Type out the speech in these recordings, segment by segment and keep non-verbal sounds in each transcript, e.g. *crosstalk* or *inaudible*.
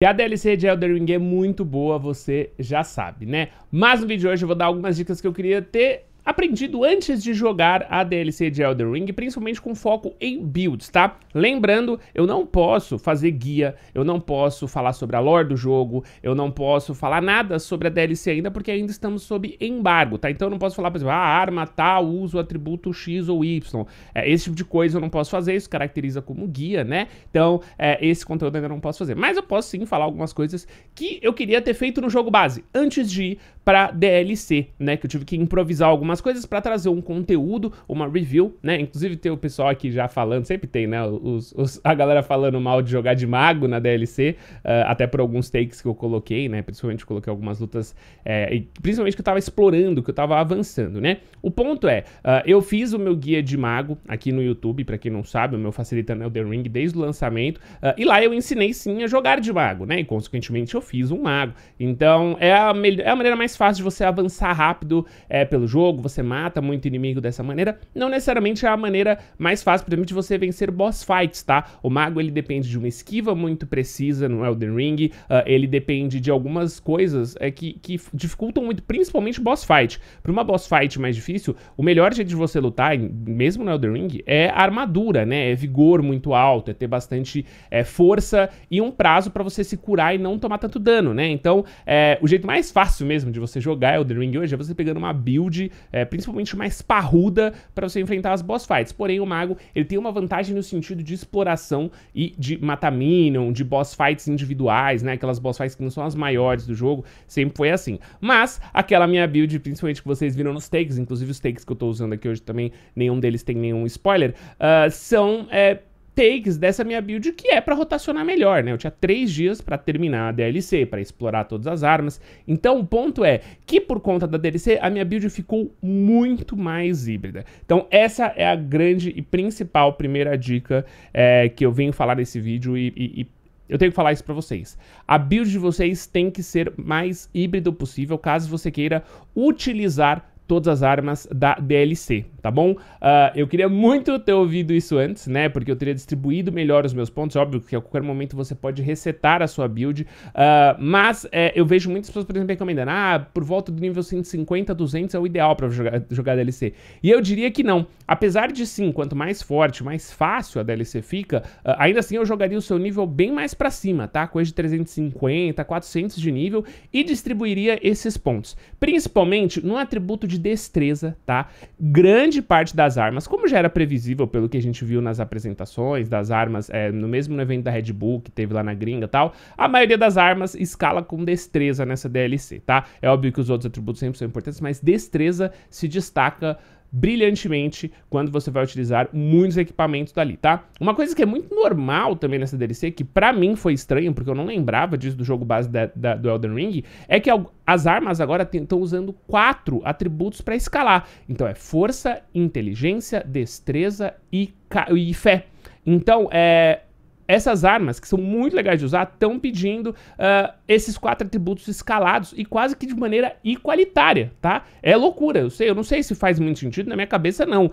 Que a DLC de Elder Ring é muito boa, você já sabe, né? Mas no vídeo de hoje eu vou dar algumas dicas que eu queria ter aprendido antes de jogar a DLC de Elden Ring, principalmente com foco em builds, tá? Lembrando, eu não posso fazer guia, eu não posso falar sobre a lore do jogo, eu não posso falar nada sobre a DLC ainda, porque ainda estamos sob embargo, tá? Então eu não posso falar, por exemplo, a ah, arma tal, tá, uso atributo X ou Y. É, esse tipo de coisa eu não posso fazer, isso caracteriza como guia, né? Então, é, esse conteúdo eu ainda não posso fazer. Mas eu posso sim falar algumas coisas que eu queria ter feito no jogo base, antes de para DLC, né? Que eu tive que improvisar algumas coisas para trazer um conteúdo, uma review, né? Inclusive tem o pessoal aqui já falando, sempre tem, né? Os, os, a galera falando mal de jogar de mago na DLC, uh, ah, até por alguns takes que eu coloquei, né? Principalmente coloquei algumas lutas, é, e principalmente que eu tava explorando, que eu tava avançando, né? O ponto é, uh, eu fiz o meu guia de mago aqui no YouTube, para quem não sabe, o meu facilitando Elden Ring desde o lançamento, uh, e lá eu ensinei sim a jogar de mago, né? E consequentemente eu fiz um mago. Então é a, é a maneira mais fácil de você avançar rápido é, pelo jogo, você mata muito inimigo dessa maneira. Não necessariamente é a maneira mais fácil, por de você vencer boss fights, tá? O mago, ele depende de uma esquiva muito precisa no Elden Ring, uh, ele depende de algumas coisas é, que, que dificultam muito, principalmente boss fight. Para uma boss fight mais difícil, o melhor jeito de você lutar, mesmo no Elden Ring, é armadura, né? É vigor muito alto, é ter bastante é, força e um prazo para você se curar e não tomar tanto dano, né? Então, é, o jeito mais fácil mesmo de você você jogar Elden Ring hoje é você pegando uma build, é, principalmente mais parruda, para você enfrentar as boss fights. Porém, o mago, ele tem uma vantagem no sentido de exploração e de matar minion, de boss fights individuais, né? Aquelas boss fights que não são as maiores do jogo, sempre foi assim. Mas, aquela minha build, principalmente que vocês viram nos takes, inclusive os takes que eu tô usando aqui hoje também, nenhum deles tem nenhum spoiler, uh, são... É, takes dessa minha build que é para rotacionar melhor, né? Eu tinha três dias para terminar a DLC, para explorar todas as armas. Então o ponto é que por conta da DLC a minha build ficou muito mais híbrida. Então essa é a grande e principal primeira dica é, que eu venho falar nesse vídeo e, e, e eu tenho que falar isso para vocês. A build de vocês tem que ser mais híbrido possível caso você queira utilizar todas as armas da DLC, tá bom? Uh, eu queria muito ter ouvido isso antes, né? Porque eu teria distribuído melhor os meus pontos. É óbvio que a qualquer momento você pode resetar a sua build. Uh, mas é, eu vejo muitas pessoas, por exemplo, recomendando: ah, por volta do nível 150, 200 é o ideal para jogar, jogar DLC. E eu diria que não. Apesar de sim, quanto mais forte, mais fácil a DLC fica, uh, ainda assim eu jogaria o seu nível bem mais para cima, tá? Coisa de 350, 400 de nível e distribuiria esses pontos. Principalmente no atributo de de destreza, tá? Grande parte das armas, como já era previsível pelo que a gente viu nas apresentações das armas, é, no mesmo no evento da Red Bull que teve lá na gringa e tal, a maioria das armas escala com destreza nessa DLC, tá? É óbvio que os outros atributos sempre são importantes, mas destreza se destaca brilhantemente quando você vai utilizar muitos equipamentos dali, tá? Uma coisa que é muito normal também nessa DLC, que pra mim foi estranho, porque eu não lembrava disso do jogo base da, da, do Elden Ring, é que as armas agora estão usando quatro atributos para escalar. Então é força, inteligência, destreza e, e fé. Então, é, essas armas, que são muito legais de usar, estão pedindo uh, esses quatro atributos escalados e quase que de maneira igualitária, tá? É loucura, eu sei, eu não sei se faz muito sentido, na minha cabeça não. Uh,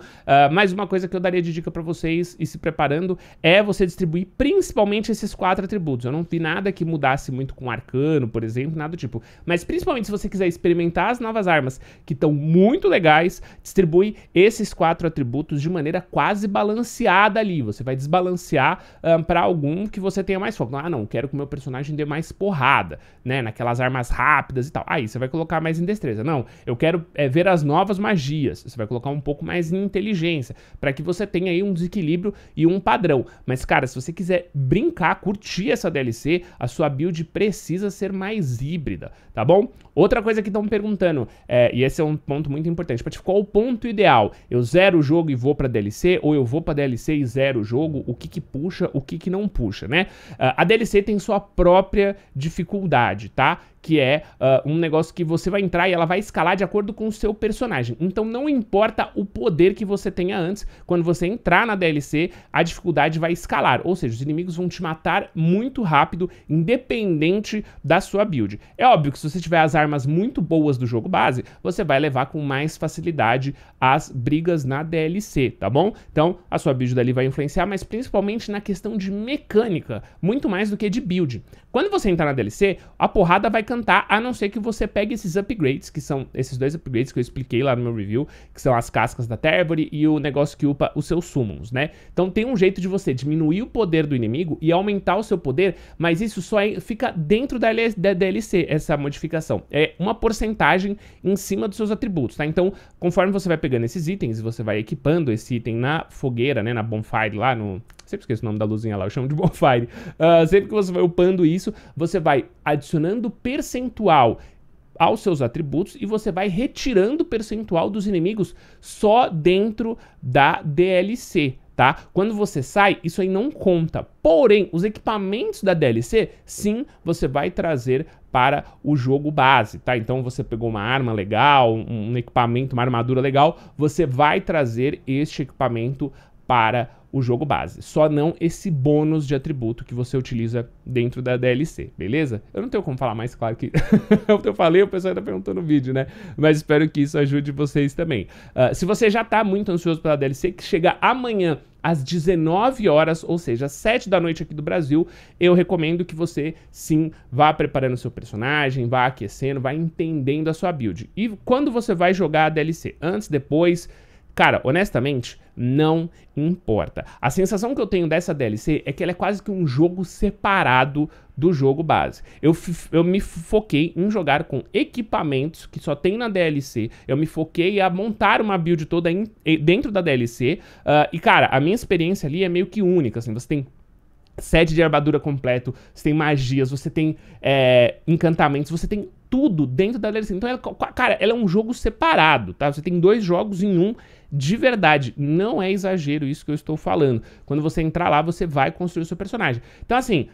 mas uma coisa que eu daria de dica para vocês e se preparando é você distribuir principalmente esses quatro atributos. Eu não vi nada que mudasse muito com arcano, por exemplo, nada do tipo. Mas principalmente se você quiser experimentar as novas armas, que estão muito legais, distribui esses quatro atributos de maneira quase balanceada ali. Você vai desbalancear um, ah, para algum que você tenha mais foco. Ah, não, quero que o meu personagem dê mais porrada, né? Naquelas armas rápidas e tal. Aí você vai colocar mais em destreza. Não, eu quero é, ver as novas magias. Você vai colocar um pouco mais em inteligência, para que você tenha aí um desequilíbrio e um padrão. Mas, cara, se você quiser brincar, curtir essa DLC, a sua build precisa ser mais híbrida, tá bom? Outra coisa que estão me perguntando, é, e esse é um ponto muito importante, para qual o ponto ideal? Eu zero o jogo e vou pra DLC, ou eu vou pra DLC e zero o jogo? O que que puxa, o que que não puxa, né? Ah, a DLC tem sua própria dificuldade, tá? que é uh, um negócio que você vai entrar e ela vai escalar de acordo com o seu personagem. Então não importa o poder que você tenha antes, quando você entrar na DLC, a dificuldade vai escalar, ou seja, os inimigos vão te matar muito rápido, independente da sua build. É óbvio que se você tiver as armas armas muito boas do jogo base, você vai levar com mais facilidade as brigas na DLC, tá bom? Então, a sua build dali vai influenciar, mas principalmente na questão de mecânica, muito mais do que de build. Quando você entrar na DLC, a porrada vai cantar, a não ser que você pegue esses upgrades, que são esses dois upgrades que eu expliquei lá no meu review, que são as cascas da Tervory e o negócio que upa os seus summons, né? Então tem um jeito de você diminuir o poder do inimigo e aumentar o seu poder, mas isso só é, fica dentro da DLC, essa modificação é, uma porcentagem em cima dos seus atributos, tá? Então, conforme você vai pegando esses itens, e você vai equipando esse item na fogueira, né? Na bonfire lá no... Sempre esqueço o nome da luzinha lá, eu chamo de *laughs* bonfire. Uh, sempre que você vai upando isso, você vai adicionando percentual aos seus atributos e você vai retirando percentual dos inimigos só dentro da DLC, tá? Quando você sai, isso aí não conta. Porém, os equipamentos da DLC, sim, você vai trazer para o jogo base, tá? Então você pegou uma arma legal, um equipamento, uma armadura legal, você vai trazer este equipamento para o jogo base. Só não esse bônus de atributo que você utiliza dentro da DLC, beleza? Eu não tenho como falar mais claro que o *laughs* que eu falei, o pessoal ainda perguntou no vídeo, né? Mas espero que isso ajude vocês também. Uh, se você já tá muito ansioso pela DLC, que chega amanhã às 19 horas, ou seja, às 7 da noite aqui do Brasil, eu recomendo que você sim vá preparando seu personagem, vá aquecendo, vá entendendo a sua build. E quando você vai jogar a DLC? Antes, depois, Cara, honestamente, não importa. A sensação que eu tenho dessa DLC é que ela é quase que um jogo separado do jogo base. Eu, eu me foquei em jogar com equipamentos que só tem na DLC. Eu me foquei a montar uma build toda dentro da DLC. Uh, ah, e, cara, a minha experiência ali é meio que única. Assim, você tem sete de armadura completo, você tem magias, você tem é, encantamentos, você tem tudo dentro da DLC. Então, ela, cara, ela é um jogo separado, tá? Você tem dois jogos em um de verdade. Não é exagero isso que eu estou falando. Quando você entrar lá, você vai construir o seu personagem. Então, assim,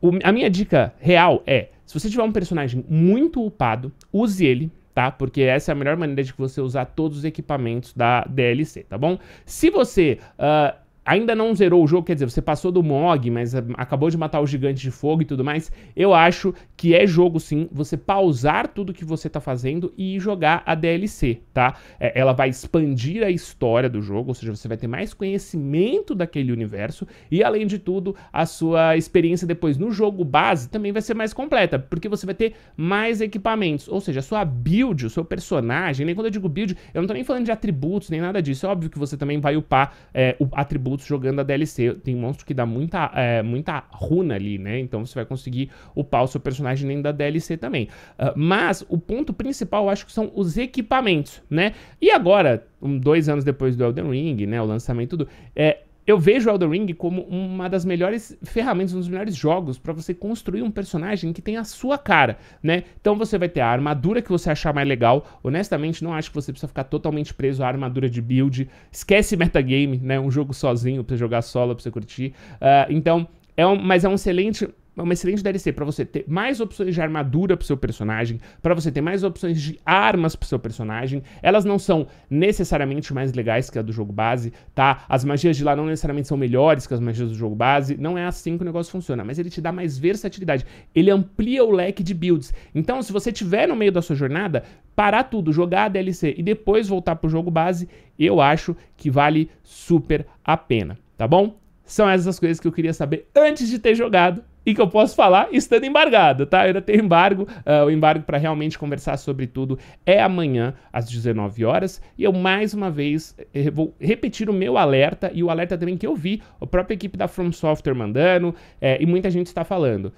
o, a minha dica real é: se você tiver um personagem muito upado, use ele. Tá? Porque essa é a melhor maneira de você usar todos os equipamentos da DLC, tá bom? Se você uh, ainda não zerou o jogo, quer dizer, você passou do Mog, mas eh, acabou de matar o Gigante de Fogo e tudo mais, eu acho que é jogo sim você pausar tudo que você tá fazendo e jogar a DLC, tá? É, ela vai expandir a história do jogo, ou seja, você vai ter mais conhecimento daquele universo e, além de tudo, a sua experiência depois no jogo base também vai ser mais completa, porque você vai ter mais equipamentos, ou seja, a sua build, o seu personagem, nem quando eu digo build, eu não tô nem falando de atributos, nem nada disso, é óbvio que você também vai upar é, atributo jogando a DLC. Tem monstro que dá muita, é, muita runa ali, né? Então você vai conseguir upar o seu personagem dentro da DLC também. Uh, mas o ponto principal, eu acho que são os equipamentos, né? E agora, um, dois anos depois do Elden Ring, né? O lançamento do. É, eu vejo Elden Ring como uma das melhores ferramentas, um dos melhores jogos para você construir um personagem que tem a sua cara, né? Então você vai ter a armadura que você achar mais legal. Honestamente, não acho que você precisa ficar totalmente preso à armadura de build. Esquece metagame, né? Um jogo sozinho pra você jogar solo, pra você curtir. Uh, então, é um, mas é um excelente é uma excelente DLC para você ter mais opções de armadura pro seu personagem, para você ter mais opções de armas pro seu personagem. Elas não são necessariamente mais legais que a do jogo base, tá? As magias de lá não necessariamente são melhores que as magias do jogo base. Não é assim que o negócio funciona, mas ele te dá mais versatilidade. Ele amplia o leque de builds. Então, se você tiver no meio da sua jornada, parar tudo, jogar a DLC e depois voltar pro jogo base, eu acho que vale super a pena, tá bom? São essas as coisas que eu queria saber antes de ter jogado e que eu posso falar estando embargado, tá? Eu ainda tenho embargo, uh, o embargo para realmente conversar sobre tudo é amanhã às 19 horas e eu mais uma vez eh, vou repetir o meu alerta e o alerta também que eu vi, a própria equipe da From Software mandando é, e muita gente está falando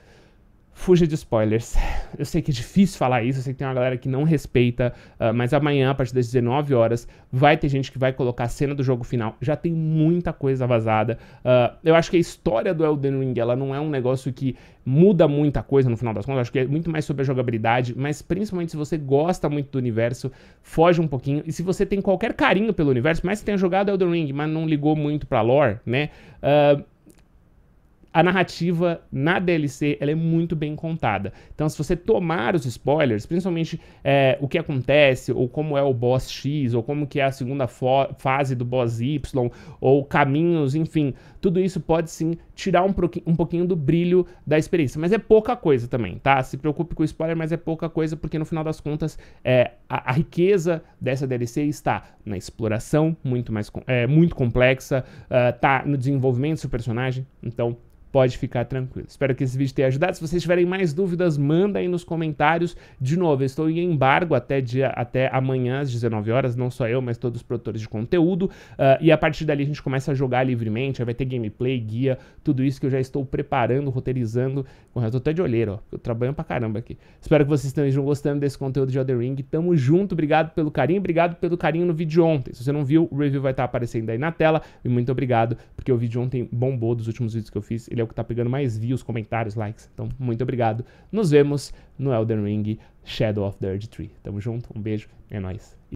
fuja de spoilers. *laughs* Eu sei que é difícil falar isso, eu sei que tem uma galera que não respeita, uh, mas amanhã, a partir das 19 horas, vai ter gente que vai colocar a cena do jogo final. Já tem muita coisa vazada. Uh, eu acho que a história do Elden Ring, ela não é um negócio que muda muita coisa no final das contas. Eu acho que é muito mais sobre a jogabilidade, mas principalmente se você gosta muito do universo, foge um pouquinho. E se você tem qualquer carinho pelo universo, mas que tenha jogado Elden Ring, mas não ligou muito pra lore, né? Uh, a narrativa na DLC ela é muito bem contada. Então, se você tomar os spoilers, principalmente é, o que acontece, ou como é o boss X, ou como que é a segunda fase do boss Y, ou caminhos, enfim, tudo isso pode sim tirar um, um pouquinho do brilho da experiência. Mas é pouca coisa também, tá? Se preocupe com o spoiler, mas é pouca coisa, porque no final das contas, é, a, a riqueza dessa DLC está na exploração, muito mais é, muito complexa, uh, tá no desenvolvimento do seu personagem. Então, pode ficar tranquilo. Espero que esse vídeo tenha ajudado. Se vocês tiverem mais dúvidas, manda aí nos comentários. De novo, eu estou em embargo até, dia, até amanhã às 19 horas, não só eu, mas todos os produtores de conteúdo. Uh, e a partir dali a gente começa a jogar livremente, vai ter gameplay, guia, tudo isso que eu já estou preparando, roteirizando. Eu tô até de olheiro, ó. Eu trabalho pra caramba aqui. Espero que vocês estejam gostando desse conteúdo de Other Ring. Tamo junto, obrigado pelo carinho, obrigado pelo carinho no vídeo de ontem. Se você não viu, o review vai estar aparecendo aí na tela. E muito obrigado, porque o vídeo de ontem bombou dos últimos vídeos que eu fiz. Ele é o que tá pegando mais views, comentários, likes. Então, muito obrigado. Nos vemos no Elden Ring Shadow of the Earth Tree. Tamo junto, um beijo, é nóis.